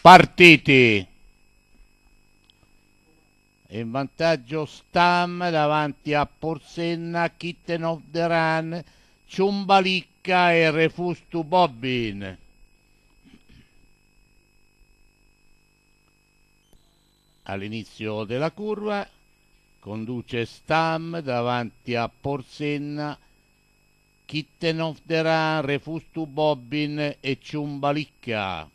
partiti in vantaggio Stam davanti a Porsenna, Kitten of the Run, Ciumbalicca e Refustu Bobbin. All'inizio della curva conduce Stam davanti a Porsenna, Kitten of the Ra, Refus to Bobbin e Ciumbalicca.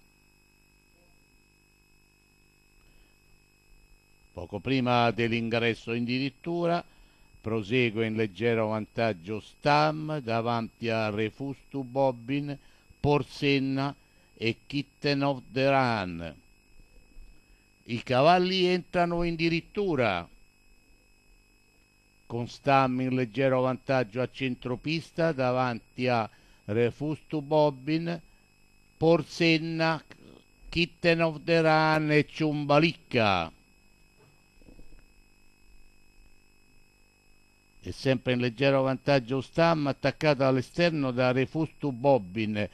Poco prima dell'ingresso in dirittura prosegue in leggero vantaggio Stam davanti a Refus to Bobbin, Porsenna e Kitten of the Run. I cavalli entrano in dirittura con Stam in leggero vantaggio a centropista davanti a Refustu Bobbin, Porsenna, Kitten of the Run e Ciumbalicca. E sempre in leggero vantaggio Stam, attaccato all'esterno da Refustu Bobbin,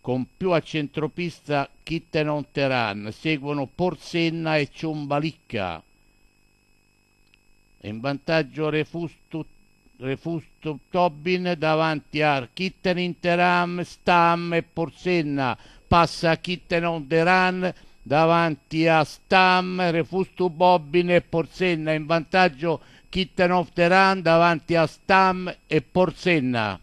con più a centropista Kitten of the Run. Seguono Porsenna e Ciumbalicca in vantaggio Refusto, Refusto Tobin davanti a Kitten Interam, Stam e Porsenna, passa Kitten on the run davanti a Stam, Refusto Bobbin e Porsenna, in vantaggio Kitten off the run davanti a Stam e Porsenna.